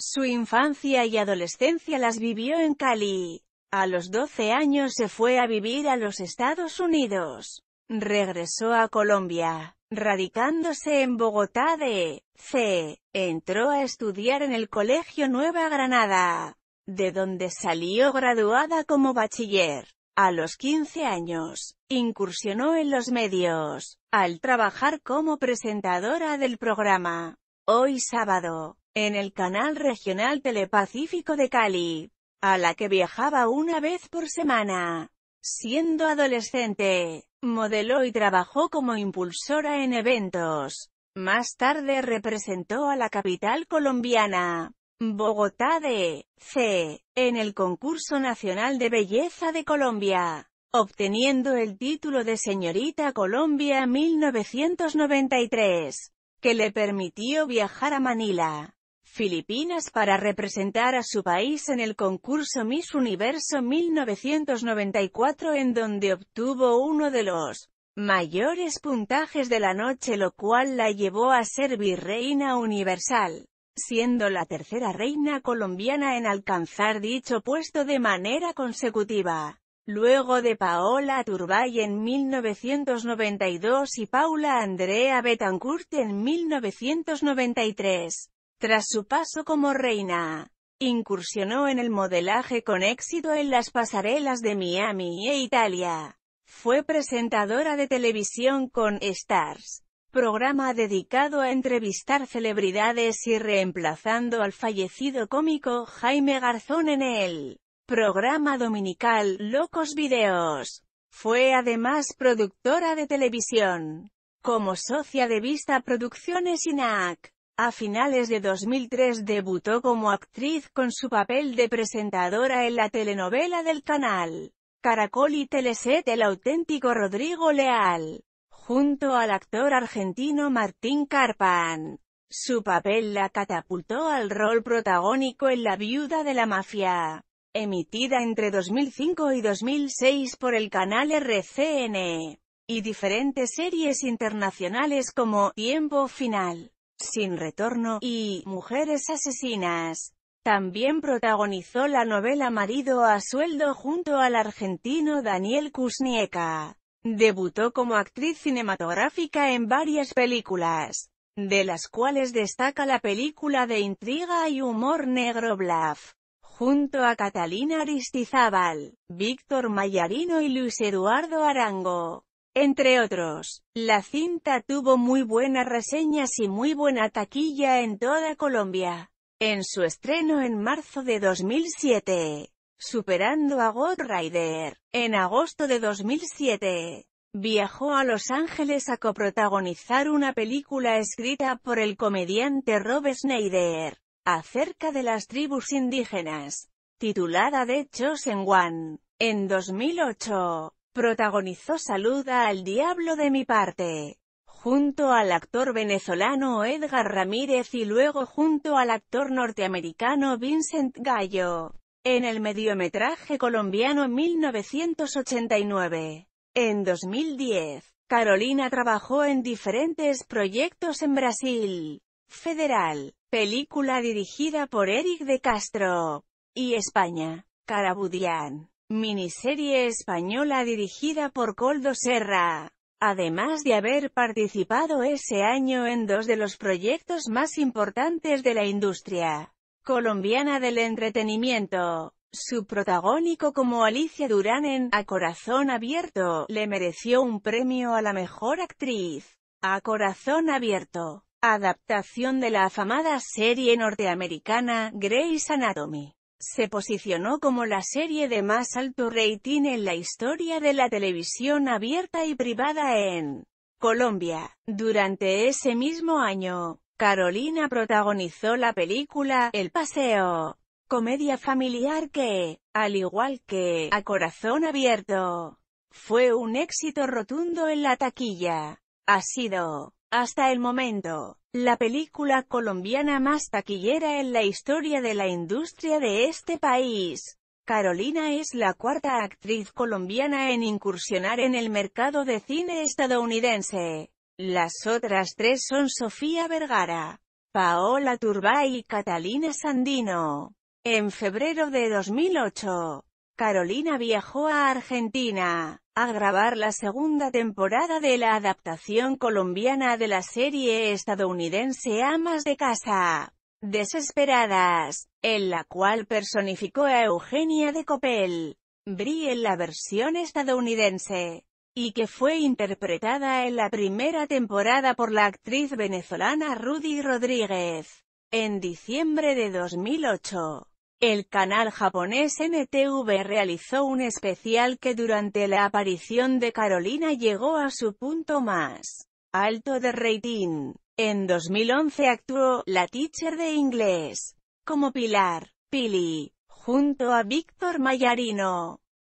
Su infancia y adolescencia las vivió en Cali. A los 12 años se fue a vivir a los Estados Unidos. Regresó a Colombia, radicándose en Bogotá de C. Entró a estudiar en el Colegio Nueva Granada, de donde salió graduada como bachiller. A los 15 años, incursionó en los medios, al trabajar como presentadora del programa Hoy Sábado, en el canal regional Telepacífico de Cali, a la que viajaba una vez por semana. Siendo adolescente, modeló y trabajó como impulsora en eventos. Más tarde representó a la capital colombiana, Bogotá de C, en el concurso nacional de belleza de Colombia, obteniendo el título de Señorita Colombia 1993, que le permitió viajar a Manila, Filipinas para representar a su país en el concurso Miss Universo 1994 en donde obtuvo uno de los mayores puntajes de la noche lo cual la llevó a ser virreina universal, siendo la tercera reina colombiana en alcanzar dicho puesto de manera consecutiva. Luego de Paola Turbay en 1992 y Paula Andrea Betancourt en 1993. Tras su paso como reina, incursionó en el modelaje con éxito en las pasarelas de Miami e Italia. Fue presentadora de televisión con Stars, programa dedicado a entrevistar celebridades y reemplazando al fallecido cómico Jaime Garzón en el programa dominical Locos Videos. Fue además productora de televisión, como socia de Vista Producciones y a finales de 2003 debutó como actriz con su papel de presentadora en la telenovela del canal Caracol y Teleset El auténtico Rodrigo Leal, junto al actor argentino Martín Carpan. Su papel la catapultó al rol protagónico en La viuda de la mafia, emitida entre 2005 y 2006 por el canal RCN, y diferentes series internacionales como Tiempo Final. Sin retorno, y Mujeres asesinas. También protagonizó la novela Marido a sueldo junto al argentino Daniel Kuznieka. Debutó como actriz cinematográfica en varias películas, de las cuales destaca la película de intriga y humor negro Bluff junto a Catalina Aristizábal, Víctor Mayarino y Luis Eduardo Arango. Entre otros, la cinta tuvo muy buenas reseñas y muy buena taquilla en toda Colombia. En su estreno en marzo de 2007, superando a God Rider, en agosto de 2007, viajó a Los Ángeles a coprotagonizar una película escrita por el comediante Rob Schneider, acerca de las tribus indígenas, titulada The Chosen One. En 2008, protagonizó Saluda al Diablo de mi parte, junto al actor venezolano Edgar Ramírez y luego junto al actor norteamericano Vincent Gallo, en el mediometraje colombiano 1989. En 2010, Carolina trabajó en diferentes proyectos en Brasil, Federal, película dirigida por Eric de Castro, y España, Carabudian. Miniserie española dirigida por Coldo Serra. Además de haber participado ese año en dos de los proyectos más importantes de la industria colombiana del entretenimiento, su protagónico como Alicia Durán en A Corazón Abierto le mereció un premio a la mejor actriz. A Corazón Abierto, adaptación de la afamada serie norteamericana Grey's Anatomy. Se posicionó como la serie de más alto rating en la historia de la televisión abierta y privada en Colombia. Durante ese mismo año, Carolina protagonizó la película El Paseo, comedia familiar que, al igual que A Corazón Abierto, fue un éxito rotundo en la taquilla. Ha sido hasta el momento, la película colombiana más taquillera en la historia de la industria de este país. Carolina es la cuarta actriz colombiana en incursionar en el mercado de cine estadounidense. Las otras tres son Sofía Vergara, Paola Turbay y Catalina Sandino. En febrero de 2008, Carolina viajó a Argentina, a grabar la segunda temporada de la adaptación colombiana de la serie estadounidense Amas de Casa, Desesperadas, en la cual personificó a Eugenia de Copel, Brie en la versión estadounidense, y que fue interpretada en la primera temporada por la actriz venezolana Rudy Rodríguez, en diciembre de 2008. El canal japonés NTV realizó un especial que durante la aparición de Carolina llegó a su punto más alto de rating. En 2011 actuó La Teacher de Inglés como Pilar, Pili, junto a Víctor Mayarino.